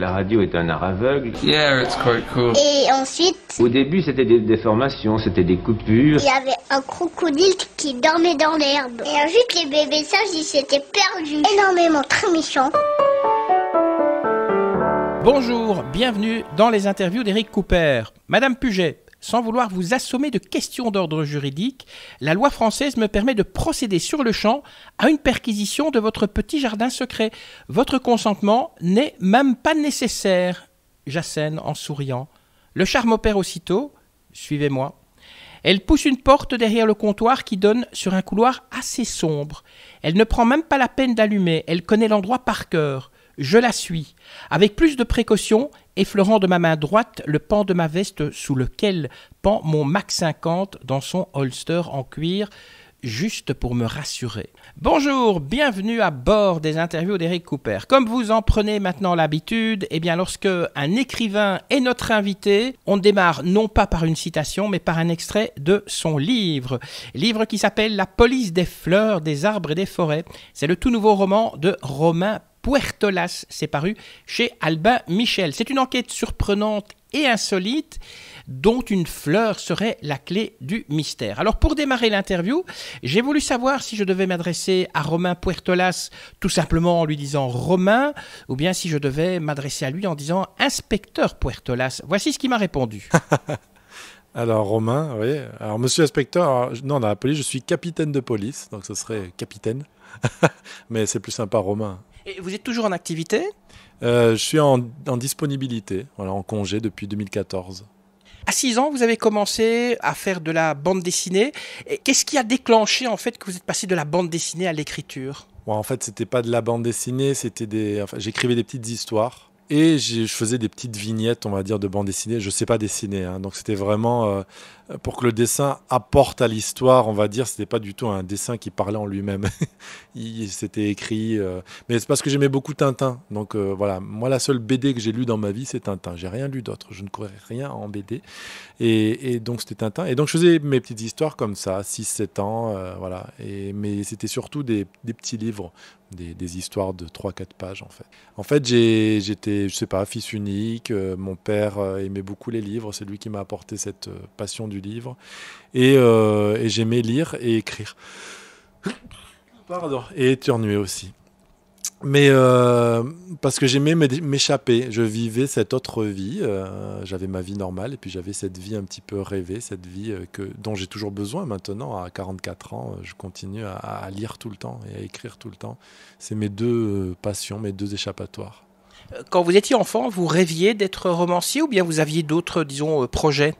La radio est un art aveugle. Yeah, it's quite cool. Et ensuite Au début, c'était des déformations, c'était des coupures. Il y avait un crocodile qui dormait dans l'herbe. Et ensuite, les bébés sages, ils s'étaient perdus. Énormément, très méchants. Bonjour, bienvenue dans les interviews d'Eric Cooper. Madame Puget, sans vouloir vous assommer de questions d'ordre juridique, la loi française me permet de procéder sur le champ à une perquisition de votre petit jardin secret. Votre consentement n'est même pas nécessaire. Jacène en souriant. Le charme opère aussitôt. Suivez-moi. Elle pousse une porte derrière le comptoir qui donne sur un couloir assez sombre. Elle ne prend même pas la peine d'allumer, elle connaît l'endroit par cœur. Je la suis. Avec plus de précaution, effleurant de ma main droite le pan de ma veste sous lequel pend mon Mac 50 dans son holster en cuir, juste pour me rassurer. Bonjour, bienvenue à bord des interviews d'Eric Cooper. Comme vous en prenez maintenant l'habitude, eh bien lorsque un écrivain est notre invité, on démarre non pas par une citation, mais par un extrait de son livre. Livre qui s'appelle La police des fleurs, des arbres et des forêts. C'est le tout nouveau roman de Romain Puertolas. C'est paru chez Albin Michel. C'est une enquête surprenante et insolite dont une fleur serait la clé du mystère. Alors pour démarrer l'interview, j'ai voulu savoir si je devais m'adresser à Romain Puertolas tout simplement en lui disant Romain ou bien si je devais m'adresser à lui en disant inspecteur Puertolas. Voici ce qu'il m'a répondu. Alors Romain, oui. Alors monsieur inspecteur, non, dans la police, je suis capitaine de police, donc ce serait capitaine. Mais c'est plus sympa Romain. Et vous êtes toujours en activité euh, Je suis en, disponibilité, voilà, en congé depuis 2014. À 6 ans, vous avez commencé à faire de la bande dessinée. Qu'est-ce qui a déclenché en fait que vous êtes passé de la bande dessinée à l'écriture En fait, c'était pas de la bande dessinée, c'était des. Enfin, j'écrivais des petites histoires et je faisais des petites vignettes, on va dire, de bande dessinée. Je sais pas dessiner, hein, donc c'était vraiment euh, euh, pour que le dessin apporte à l'histoire, on va dire, c'était pas du tout un dessin qui parlait en lui-même. il s'était écrit. Euh, mais c'est parce que j'aimais beaucoup Tintin. Donc euh, voilà, moi la seule BD que j'ai lue dans ma vie, c'est Tintin. J'ai rien lu d'autre. Je ne courais rien en BD. Et, donc c'était Tintin. Et donc je faisais mes petites histoires comme ça, 6-7 ans, voilà. Et, mais c'était surtout des, petits livres des, histoires de 3-4 pages en fait. En fait, j'étais, je sais pas, fils unique. mon père aimait beaucoup les livres. C'est lui qui m'a apporté cette passion du du livre. Euh, et, j'aimais lire et écrire. Pardon, et éternuer aussi. Mais euh, parce que j'aimais m'échapper, je vivais cette autre vie, euh, j'avais ma vie normale et puis j'avais cette vie un petit peu rêvée, cette vie que, dont j'ai toujours besoin maintenant, à 44 ans, je continue à, à lire tout le temps et à écrire tout le temps. C'est mes deux passions, mes deux échappatoires. Quand vous étiez enfant, vous rêviez d'être romancier ou bien vous aviez d'autres, disons, projets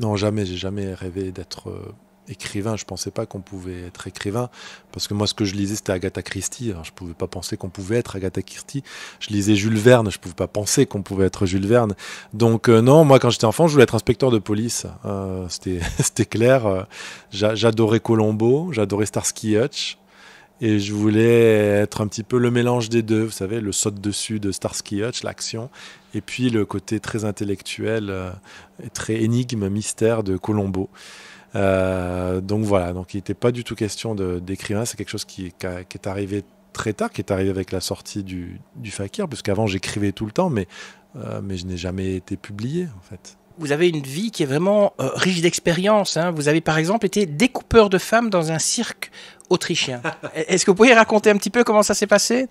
non, jamais, j'ai jamais rêvé d'être euh, écrivain. Je pensais pas qu'on pouvait être écrivain parce que moi, ce que je lisais, c'était Agatha Christie. Je je pouvais pas penser qu'on pouvait être Agatha Christie. Je lisais Jules Verne. Je pouvais pas penser qu'on pouvait être Jules Verne. Donc euh, non, moi, quand j'étais enfant, je voulais être inspecteur de police. Euh, c'était, clair. J'adorais Colombo. J'adorais Starsky Hutch. Et je voulais être un petit peu le mélange des deux, vous savez, le saute dessus de Starsky Hutch, l'action, et puis le côté très intellectuel, euh, très énigme, mystère de Colombo. Euh, donc voilà, donc il n'était pas du tout question d'écrire. c'est quelque chose qui, est arrivé très tard, qui est arrivé avec la sortie du, du Fakir, puisqu'avant j'écrivais tout le temps, mais, euh, mais je n'ai jamais été publié en fait vous avez une vie qui est vraiment riche d'expériences. Hein. Vous avez par exemple été découpeur de femmes dans un cirque autrichien. Est-ce que vous pourriez raconter un petit peu comment ça s'est passé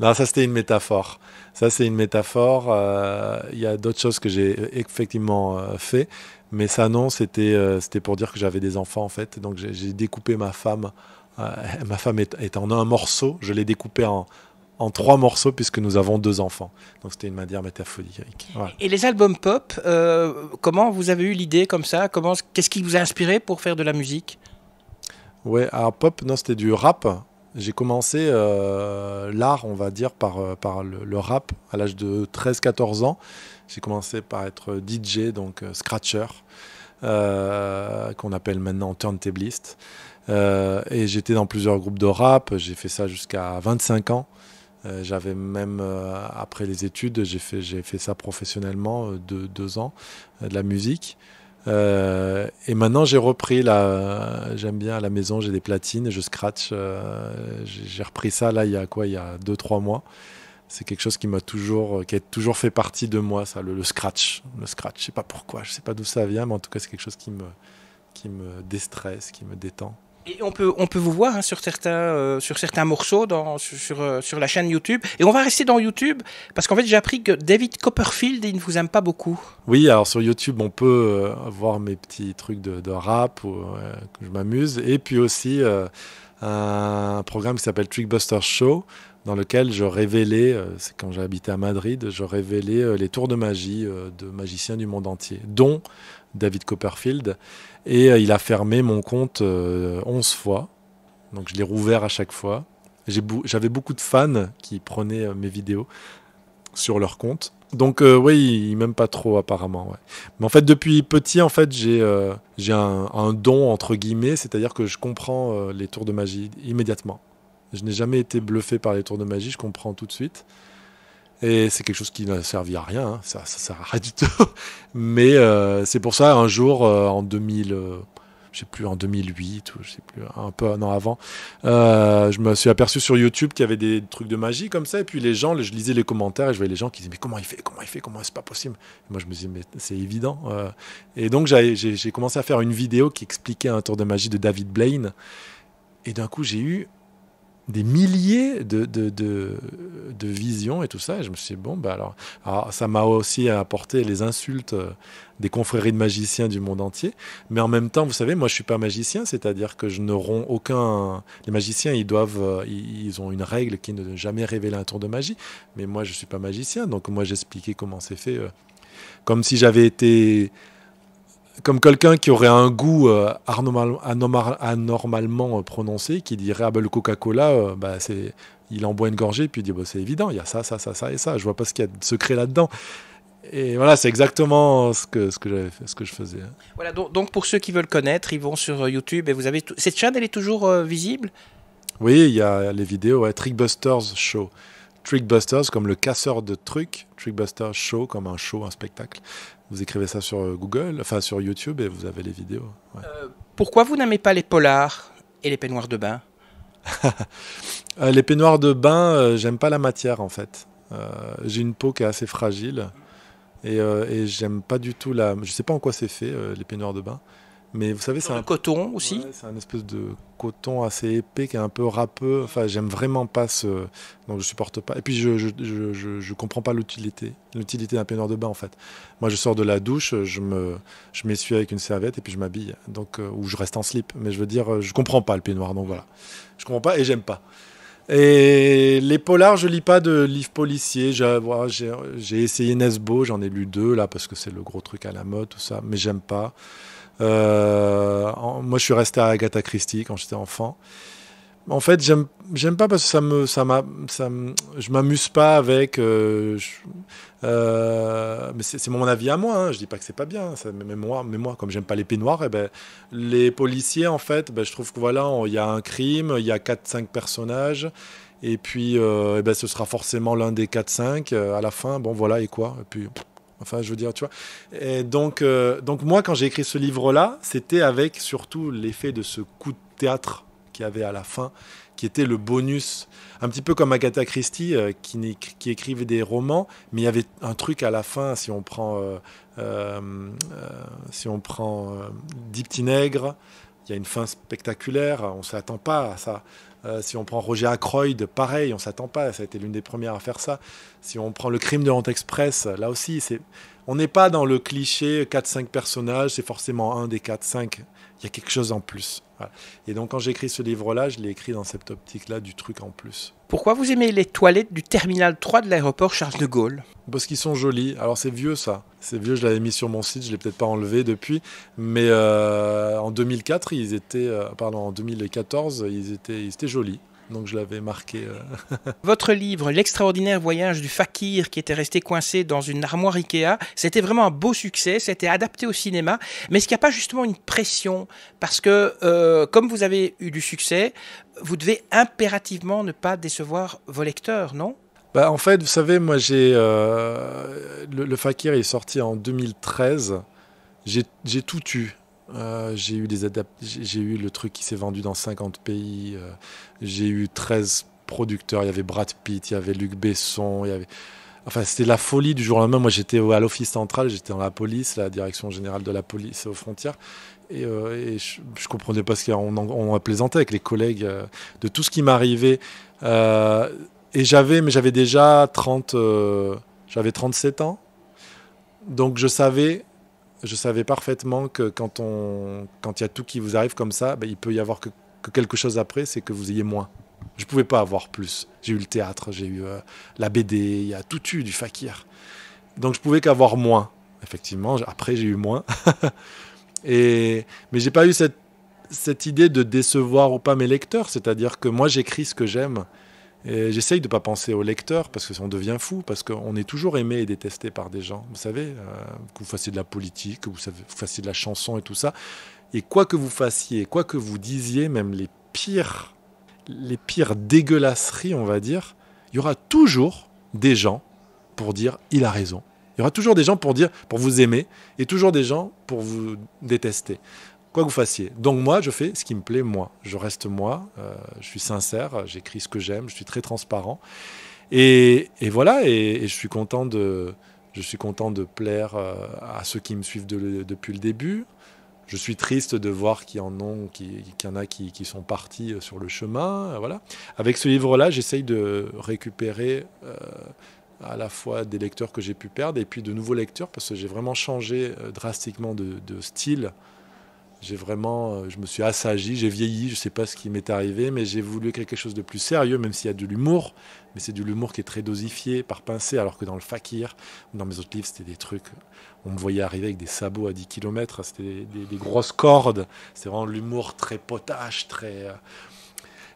non, ça c'était une métaphore. Ça c'est une métaphore. Euh, il y a d'autres choses que j'ai effectivement euh, fait, mais ça non, euh, c'était pour dire que j'avais des enfants en fait. Donc j'ai découpé ma femme. ma femme est, en un morceau. Je l'ai découpé en, trois morceaux puisque nous avons deux enfants. Donc c'était une manière métaphorique. Et les albums pop, comment vous avez eu l'idée comme ça qu'est-ce qui vous a inspiré pour faire de la musique Ouais, alors pop, non, c'était du rap. J'ai commencé euh, l'art, on va dire, par, euh, le, rap à l'âge de 13-14 ans. J'ai commencé par être DJ, donc euh, scratcher, qu'on appelle maintenant turntablist. et j'étais dans plusieurs groupes de rap. J'ai fait ça jusqu'à 25 ans. J'avais même, après les études, j'ai fait, ça professionnellement deux ans, de la musique. Euh, et maintenant, j'ai repris là. J'aime bien à la maison, j'ai des platines et je scratch. Euh, j'ai repris ça là il y a quoi Il y a 2-3 mois. C'est quelque chose qui m'a toujours, qui a toujours fait partie de moi, ça, le, le scratch. Le scratch, je sais pas pourquoi, je sais pas d'où ça vient, mais en tout cas, c'est quelque chose qui me, qui me déstresse, qui me détend on peut, on peut vous voir hein, sur, certains, euh, sur certains morceaux dans, sur, euh, sur, la chaîne YouTube. Et on va rester dans YouTube, parce qu'en fait j'ai appris que David Copperfield, il ne vous aime pas beaucoup. Oui, alors sur YouTube, on peut euh, voir mes petits trucs de, rap, où, que je m'amuse. Et puis aussi un programme qui s'appelle Buster Show, dans lequel je révélais, c'est quand j'habitais à Madrid, je révélais les tours de magie de magiciens du monde entier, dont David Copperfield. Et euh, il a fermé mon compte 11 euh, fois. Donc je l'ai rouvert à chaque fois. J'avais beaucoup de fans qui prenaient euh, mes vidéos sur leur compte. Donc oui, il m'aiment pas trop apparemment. Mais en fait, depuis petit, en fait, j'ai un, don entre guillemets, c'est-à-dire que je comprends les tours de magie immédiatement. Je n'ai jamais été bluffé par les tours de magie, je comprends tout de suite. Et c'est quelque chose qui n'a servi à rien, hein. ça, ça sert à rien du tout. Mais euh, c'est pour ça, un jour, euh, en 2000, euh, plus, en 2008, ou je plus, un peu, an avant, je me suis aperçu sur YouTube qu'il y avait des trucs de magie comme ça. Et puis les gens, je lisais les commentaires et je voyais les gens qui disaient Mais comment il fait Comment il fait Comment c'est pas possible Moi, je me disais Mais c'est évident. et donc, j'ai commencé à faire une vidéo qui expliquait un tour de magie de David Blaine. Et d'un coup, j'ai eu des milliers de, de, de, visions et tout ça. Et je me suis dit, bon, bah alors, ça m'a aussi apporté les insultes euh, des confréries de magiciens du monde entier. Mais en même temps, vous savez, moi, je suis pas magicien, c'est-à-dire que je ne aucun. Les magiciens, ils doivent, euh, ils ont une règle qui ne jamais révéler un tour de magie. Mais moi, je suis pas magicien, donc moi, j'expliquais comment c'est fait, euh, comme si j'avais été comme quelqu'un qui aurait un goût euh, anormal, anormalement euh, prononcé, qui dirait ah ben, le Coca-Cola, euh, bah, c'est, il en boit une gorgée, puis il dit bah, c'est évident, il y a ça, ça, ça, ça et ça. Je vois pas ce qu'il y a de secret là-dedans. Et voilà, c'est exactement ce que, ce, que je faisais. Voilà, donc, pour ceux qui veulent connaître, ils vont sur YouTube et vous avez. Cette chaîne, elle est toujours visible Oui, il y a les vidéos, Trickbusters Show. Trickbusters comme le casseur de trucs, Trickbuster Show comme un show, un spectacle. Vous écrivez ça sur euh, Google, enfin sur YouTube et vous avez les vidéos. Euh, pourquoi vous n'aimez pas les polars et les peignoirs de bain euh, Les peignoirs de bain, j'aime pas la matière en fait. J'ai une peau qui est assez fragile et, et j'aime pas du tout la. Je sais pas en quoi c'est fait les peignoirs de bain. Mais vous savez, c'est un coton aussi. c'est un espèce de coton assez épais qui est un peu râpeux. Enfin, j'aime vraiment pas ce. Donc, je supporte pas. Et puis, je je, je, je, comprends pas l'utilité, l'utilité d'un peignoir de bain en fait. Moi, je sors de la douche, je me, je m'essuie avec une serviette et puis je m'habille. Donc, où euh, ou je reste en slip. Mais je veux dire, euh, je comprends pas le peignoir. Donc voilà, je comprends pas et j'aime pas. Et les polars, je lis pas de livres policiers. J'ai essayé Nesbo, j'en ai lu deux là parce que c'est le gros truc à la mode, tout ça, mais j'aime pas. Euh, moi, je suis resté à Agatha Christie quand j'étais enfant en fait, j'aime, j'aime pas parce que ça me, ça m'a, ça je m'amuse pas avec. Euh, euh, mais c'est, mon avis à moi. Hein, je dis pas que c'est pas bien. Hein. mais moi, mais moi, comme j'aime pas les peignoirs, et eh ben, les policiers, en fait, ben, je trouve que voilà, il y a un crime, il y a 4-5 personnages. Et puis, euh, eh ben, ce sera forcément l'un des 4-5 à la fin. Bon, voilà, et quoi Et puis, Enfin, je veux dire, tu vois. Et donc, donc moi, quand j'ai écrit ce livre-là, c'était avec surtout l'effet de ce coup de théâtre qu'il y avait à la fin, qui était le bonus. Un petit peu comme Agatha Christie, euh, qui, qui, écrivait des romans, mais il y avait un truc à la fin, si on prend, euh, euh, si on prend Dix il y a une fin spectaculaire, on ne s'attend pas à ça. si on prend Roger Ackroyd, pareil, on s'attend pas, ça a été l'une des premières à faire ça. Si on prend le crime de Rente Express, là aussi, c'est on n'est pas dans le cliché 4-5 personnages, c'est forcément un des 4-5. Il y a quelque chose en plus. Et donc quand j'écris ce livre-là, je l'ai écrit dans cette optique-là du truc en plus. Pourquoi vous aimez les toilettes du terminal 3 de l'aéroport Charles de Gaulle Parce qu'ils sont jolis. Alors c'est vieux ça. C'est vieux, je l'avais mis sur mon site, je l'ai peut-être pas enlevé depuis. Mais euh, en 2004, ils étaient, euh, pardon, en 2014, ils étaient, ils étaient jolis. Donc je l'avais marqué. Euh. Votre livre, L'extraordinaire voyage du fakir qui était resté coincé dans une armoire Ikea, c'était vraiment un beau succès, c'était adapté au cinéma. Mais est-ce qu'il n'y a pas justement une pression Parce que euh, comme vous avez eu du succès, vous devez impérativement ne pas décevoir vos lecteurs, non bah, En fait, vous savez, moi j'ai... Euh, le, le fakir est sorti en 2013 j'ai tout eu. Euh, j'ai eu des j'ai eu le truc qui s'est vendu dans 50 pays. Euh, j'ai eu 13 producteurs. Il y avait Brad Pitt, il y avait Luc Besson, il avait. Enfin, c'était la folie du jour au lendemain. Moi, j'étais à l'office central, j'étais dans la police, la direction générale de la police aux frontières. Et, euh, je, ne comprenais pas ce qu'on on, plaisantait avec les collègues de tout ce qui m'arrivait. et j'avais, mais j'avais déjà 30, j'avais 37 ans. Donc je savais je savais parfaitement que quand il quand y a tout qui vous arrive comme ça, bah, il peut y avoir que, quelque chose après, c'est que vous ayez moins. Je pouvais pas avoir plus. J'ai eu le théâtre, j'ai eu euh, la BD, il y a tout eu du fakir. Donc je pouvais qu'avoir moins. Effectivement, après j'ai eu moins. Et mais j'ai pas eu cette cette idée de décevoir ou pas mes lecteurs, c'est-à-dire que moi j'écris ce que j'aime J'essaye de ne pas penser au lecteurs parce que on devient fou, parce qu'on est toujours aimé et détesté par des gens. Vous savez, euh, que vous fassiez de la politique, que vous, savez, vous fassiez de la chanson et tout ça. Et quoi que vous fassiez, quoi que vous disiez, même les pires, les pires dégueulasseries, on va dire, il y aura toujours des gens pour dire il a raison. Il y aura toujours des gens pour dire, pour vous aimer, et toujours des gens pour vous détester que vous fassiez. Donc moi, je fais ce qui me plaît, moi. Je reste moi, euh, je suis sincère, j'écris ce que j'aime, je suis très transparent. Et, voilà, et, je suis content de, je suis content de plaire euh, à ceux qui me suivent depuis le début. Je suis triste de voir qu'il y en, ont, qu'il y en a qui, sont partis euh, sur le chemin. Voilà. Avec ce livre-là, j'essaye de récupérer à la fois des lecteurs que j'ai pu perdre et puis de nouveaux lecteurs parce que j'ai vraiment changé drastiquement de, de style j'ai vraiment, euh, je me suis assagi, j'ai vieilli, je ne sais pas ce qui m'est arrivé, mais j'ai voulu quelque chose de plus sérieux, même s'il y a de l'humour, mais c'est de l'humour qui est très dosifié, par pincée, alors que dans le Fakir, dans mes autres livres, c'était des trucs, on me voyait arriver avec des sabots à 10 km, c'était des, grosses cordes, c'était vraiment l'humour très potache, très... Euh.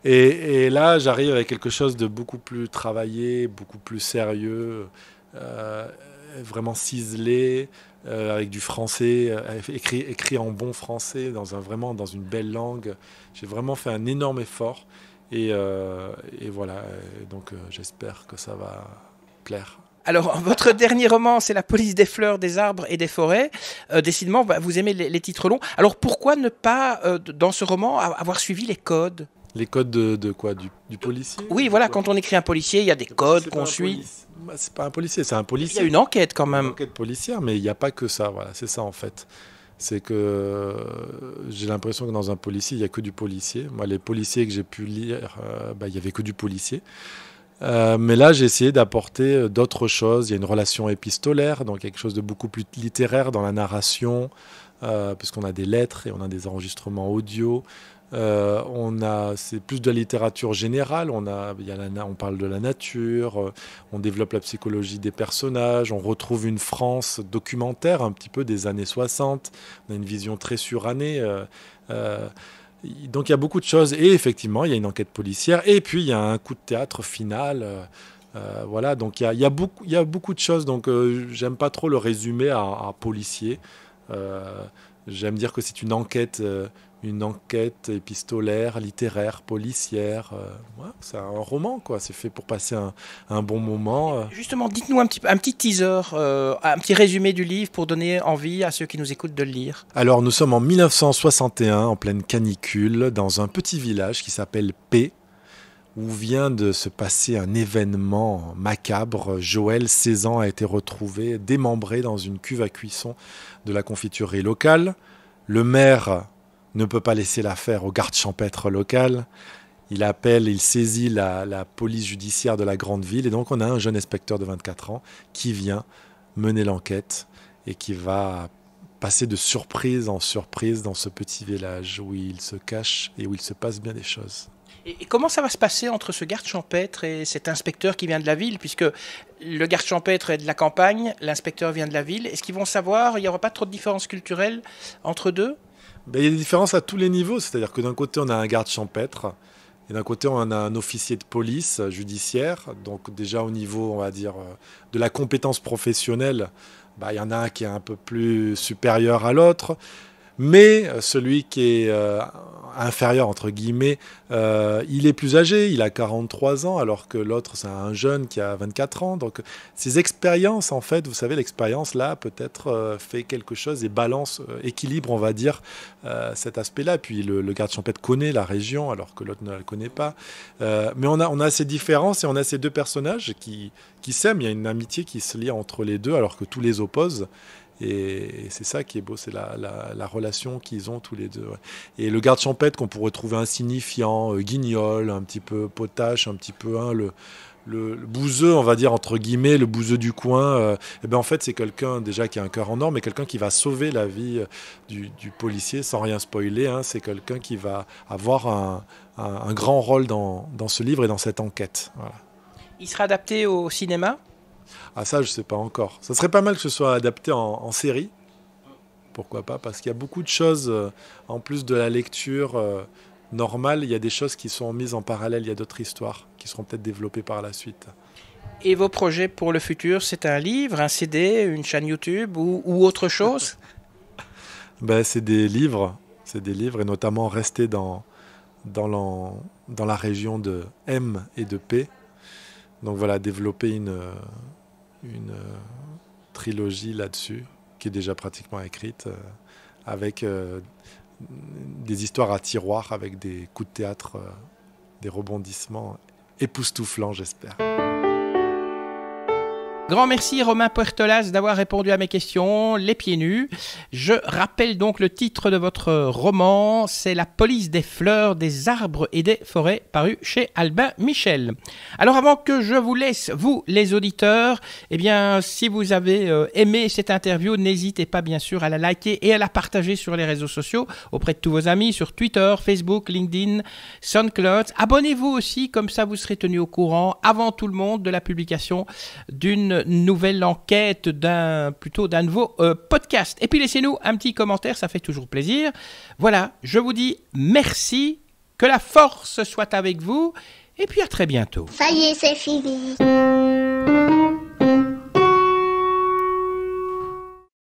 Et, là, j'arrive avec quelque chose de beaucoup plus travaillé, beaucoup plus sérieux, euh, vraiment ciselé, euh, avec du français, euh, écrit, écrit en bon français, dans un, vraiment dans une belle langue. J'ai vraiment fait un énorme effort. Et, euh, et voilà, donc j'espère que ça va plaire. Alors, votre dernier roman, c'est La police des fleurs, des arbres et des forêts. décidément, bah, vous aimez les, titres longs. Alors, pourquoi ne pas, dans ce roman, avoir suivi les codes les codes de, quoi du, policier Oui, voilà, quand on écrit un policier, il y a des codes qu'on suit. Bah, c'est pas un policier, c'est un policier. Il y a une enquête quand même. Une enquête policière, mais il n'y a pas que ça, voilà, c'est ça en fait. C'est que euh, j'ai l'impression que dans un policier, il n'y a que du policier. Moi, les policiers que j'ai pu lire, euh, bah, il n'y avait que du policier. Euh, mais là, j'ai essayé d'apporter d'autres choses. Il y a une relation épistolaire, donc quelque chose de beaucoup plus littéraire dans la narration, puisqu'on a des lettres et on a des enregistrements audio. Euh, on a, c'est plus de la littérature générale. On on parle de la nature. Euh, on développe la psychologie des personnages. On retrouve une France documentaire, un petit peu des années 60. On a une vision très surannée. Euh, donc il y a beaucoup de choses. Et effectivement, il y a une enquête policière. Et puis il y a un coup de théâtre final. voilà, donc il y, a, beaucoup de choses. Donc j'aime pas trop le résumer à, à policier. Euh, j'aime dire que c'est une enquête, euh, une enquête épistolaire, littéraire, policière. Euh, c'est un roman, quoi. C'est fait pour passer un, bon moment. Justement, dites-nous un petit, un petit teaser, un petit résumé du livre pour donner envie à ceux qui nous écoutent de le lire. Alors, nous sommes en 1961, en pleine canicule, dans un petit village qui s'appelle P où vient de se passer un événement macabre. Joël, 16 ans, a été retrouvé démembré dans une cuve à cuisson de la confiturerie locale. Le maire ne peut pas laisser l'affaire au garde champêtre local. Il appelle, il saisit la, la, police judiciaire de la grande ville. Et donc, on a un jeune inspecteur de 24 ans qui vient mener l'enquête et qui va passer de surprise en surprise dans ce petit village où il se cache et où il se passe bien des choses. Et, comment ça va se passer entre ce garde champêtre et cet inspecteur qui vient de la ville Puisque le garde champêtre est de la campagne, l'inspecteur vient de la ville. Est-ce qu'ils vont savoir Il n'y aura pas trop de différences culturelles entre deux ben, Il y a des différences à tous les niveaux. C'est-à-dire que d'un côté, on a un garde champêtre. Et d'un côté, on a un officier de police judiciaire. Donc déjà au niveau, on va dire, euh, de la compétence professionnelle, ben, il y en a un qui est un peu plus supérieur à l'autre mais euh, celui qui est euh, inférieur, entre guillemets, euh, il est plus âgé, il a 43 ans, alors que l'autre, c'est un jeune qui a 24 ans. Donc, ces expériences, en fait, vous savez, l'expérience, là, peut-être fait quelque chose et balance, équilibre, on va dire, cet aspect-là. Puis le, garde champêtre connaît la région, alors que l'autre ne la connaît pas. mais on a, ces différences et on a ces deux personnages qui, qui s'aiment. Il y a une amitié qui se lie entre les deux, alors que tous les opposent. Et, c'est ça qui est beau, c'est la, relation qu'ils ont tous les deux. Et le garde champêtre qu'on pourrait trouver insignifiant, euh, guignol, un petit peu potache, un petit peu hein, le bouseux, on va dire entre guillemets, le bouseux du coin, euh, eh ben en fait c'est quelqu'un déjà qui a un cœur en or, mais quelqu'un qui va sauver la vie euh, du, policier sans rien spoiler. Hein. c'est quelqu'un qui va avoir un, grand rôle dans, ce livre et dans cette enquête. Il sera adapté au cinéma ah ça, je ne sais pas encore. Ça serait pas mal que ce soit adapté en, série. Pourquoi pas Parce qu'il y a beaucoup de choses, euh, en plus de la lecture euh, normale, il y a des choses qui sont mises en parallèle, il y a d'autres histoires qui seront peut-être développées par la suite. Et vos projets pour le futur, c'est un livre, un CD, une chaîne YouTube ou, autre chose ben, C'est des livres, c'est des livres, et notamment rester dans, dans la région de M et de P. Donc voilà, développer une, euh, une euh, trilogie là-dessus, qui est déjà pratiquement écrite, euh, avec euh, des histoires à tiroir, avec des coups de théâtre, des rebondissements époustouflants, j'espère. Grand merci Romain Puertolas d'avoir répondu à mes questions, Les Pieds Nus. Je rappelle donc le titre de votre roman, c'est La police des fleurs, des arbres et des forêts, paru chez Albin Michel. Alors avant que je vous laisse, vous les auditeurs, eh bien si vous avez euh, aimé cette interview, n'hésitez pas bien sûr à la liker et à la partager sur les réseaux sociaux auprès de tous vos amis, sur Twitter, Facebook, LinkedIn, SoundCloud. Abonnez-vous aussi, comme ça vous serez tenu au courant avant tout le monde de la publication d'une nouvelle enquête, d'un plutôt d'un nouveau euh, podcast. Et puis laissez-nous un petit commentaire, ça fait toujours plaisir. Voilà, je vous dis merci, que la force soit avec vous, et puis à très bientôt. Ça y est, c'est fini.